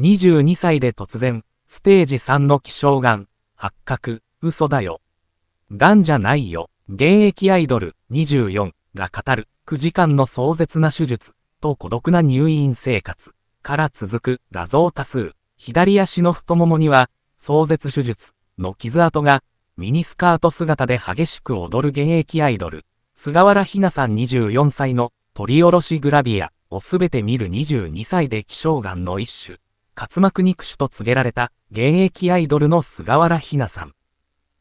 22歳で突然、ステージ3の気象がん、発覚、嘘だよ。がんじゃないよ、現役アイドル、24が語る、9時間の壮絶な手術、と孤独な入院生活、から続く画像多数、左足の太ももには、壮絶手術、の傷跡が、ミニスカート姿で激しく踊る現役アイドル、菅原ひなさん24歳の、取り下ろしグラビアをすべて見る22歳で気象がんの一種。滑膜肉腫と告げられた現役アイドルの菅原ひなさん。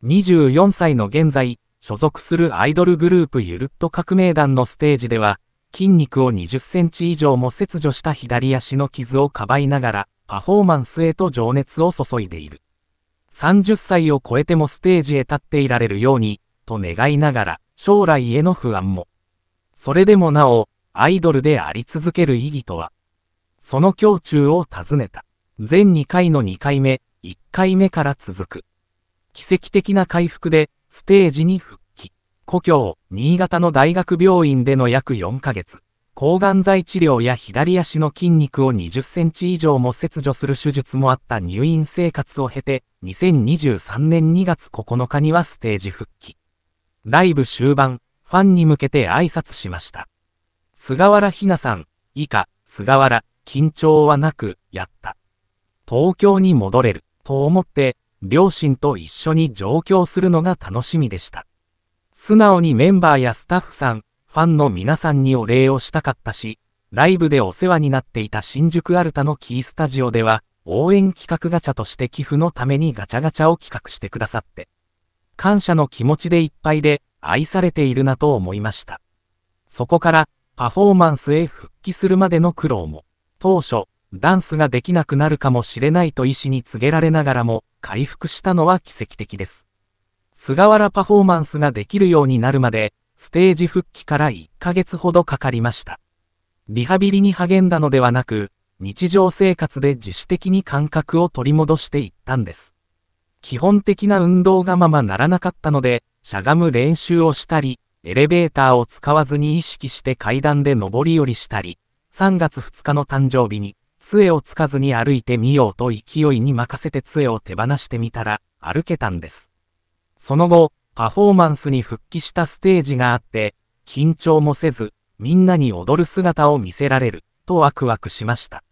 24歳の現在、所属するアイドルグループゆるっと革命団のステージでは、筋肉を20センチ以上も切除した左足の傷をかばいながら、パフォーマンスへと情熱を注いでいる。30歳を超えてもステージへ立っていられるように、と願いながら、将来への不安も。それでもなお、アイドルであり続ける意義とは、その胸中を尋ねた。全2回の2回目、1回目から続く。奇跡的な回復で、ステージに復帰。故郷、新潟の大学病院での約4ヶ月。抗がん剤治療や左足の筋肉を20センチ以上も切除する手術もあった入院生活を経て、2023年2月9日にはステージ復帰。ライブ終盤、ファンに向けて挨拶しました。菅原ひなさん、以下、菅原、緊張はなく、やった。東京に戻れると思って、両親と一緒に上京するのが楽しみでした。素直にメンバーやスタッフさん、ファンの皆さんにお礼をしたかったし、ライブでお世話になっていた新宿アルタのキースタジオでは、応援企画ガチャとして寄付のためにガチャガチャを企画してくださって、感謝の気持ちでいっぱいで愛されているなと思いました。そこからパフォーマンスへ復帰するまでの苦労も、当初、ダンスができなくなるかもしれないと医師に告げられながらも、回復したのは奇跡的です。菅原パフォーマンスができるようになるまで、ステージ復帰から1ヶ月ほどかかりました。リハビリに励んだのではなく、日常生活で自主的に感覚を取り戻していったんです。基本的な運動がままならなかったので、しゃがむ練習をしたり、エレベーターを使わずに意識して階段で上り下りしたり、3月2日の誕生日に、杖をつかずに歩いてみようと勢いに任せて杖を手放してみたら、歩けたんです。その後、パフォーマンスに復帰したステージがあって、緊張もせず、みんなに踊る姿を見せられる、とワクワクしました。